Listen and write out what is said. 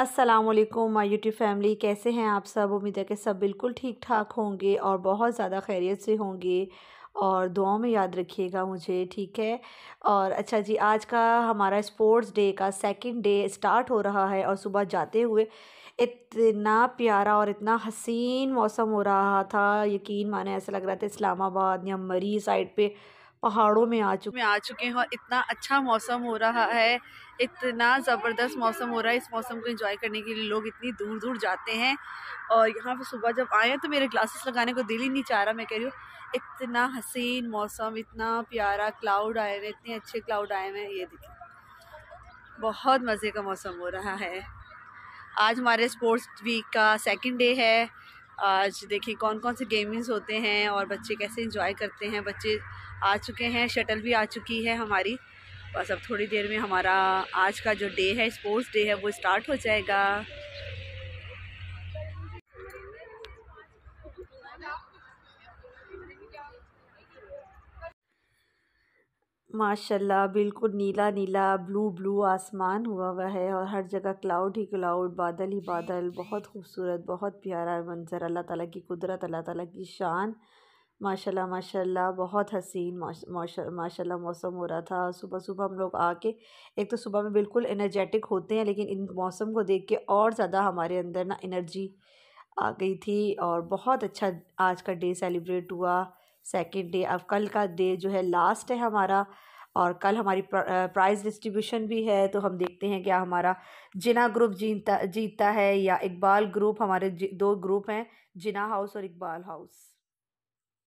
अस्सलाम वालेकुम my YouTube family कैसे हैं आप सब उम्मीद है कि सब बिल्कुल ठीक ठाक होंगे और बहुत ज़्यादा खैरियत से होंगे और दुआओं में याद रखिएगा मुझे ठीक है और अच्छा जी आज का हमारा स्पोर्ट्स डे का सेकंड डे स्टार्ट हो रहा है और सुबह जाते हुए इतना प्यारा और इतना हसीन मौसम हो रहा था यकीन माने ऐसा लग रहा था इस्लामाबाद या मरी साइड पर पहाड़ों में आ चुके आ चुके हैं और इतना अच्छा मौसम हो रहा है इतना ज़बरदस्त मौसम हो रहा है इस मौसम को एंजॉय करने के लिए लोग इतनी दूर दूर जाते हैं और यहाँ पे सुबह जब आए तो मेरे ग्लासेस लगाने को दिल ही नहीं चाह रहा मैं कह रही हूँ इतना हसीन मौसम इतना प्यारा क्लाउड आए हुए इतने अच्छे क्लाउड आए हुए हैं ये देखिए बहुत मज़े का मौसम हो रहा है आज हमारे स्पोर्ट्स वीक का सेकेंड डे है आज देखिए कौन कौन से गेमिंग्स होते हैं और बच्चे कैसे इंजॉय करते हैं बच्चे आ चुके हैं शटल भी आ चुकी है हमारी बस अब थोड़ी देर में हमारा आज का जो डे है स्पोर्ट्स डे है वो स्टार्ट हो जाएगा माशाल्लाह बिल्कुल नीला नीला ब्लू ब्लू आसमान हुआ हुआ है और हर जगह क्लाउड ही क्लाउड बादल ही बादल बहुत खूबसूरत बहुत प्यारा मंजर अल्लाह ताला की कुदरत अल्लाह ताला की शान माशाल्लाह माशाल्लाह बहुत हसीन माशाल्लाह मौसम हो रहा था सुबह सुबह हम लोग आके एक तो सुबह में बिल्कुल एनर्जेटिक होते हैं लेकिन इन मौसम को देख के और ज़्यादा हमारे अंदर ना एनर्जी आ गई थी और बहुत अच्छा आज का डे सेलिब्रेट हुआ सेकेंड डे अब कल का डे जो है लास्ट है हमारा और कल हमारी प्राइज़ डिस्ट्रीब्यूशन भी है तो हम देखते हैं क्या हमारा जिना ग्रुप जीता जीतता है या इकबाल ग्रुप हमारे दो ग्रुप हैं जिना हाउस और इकबाल हाउस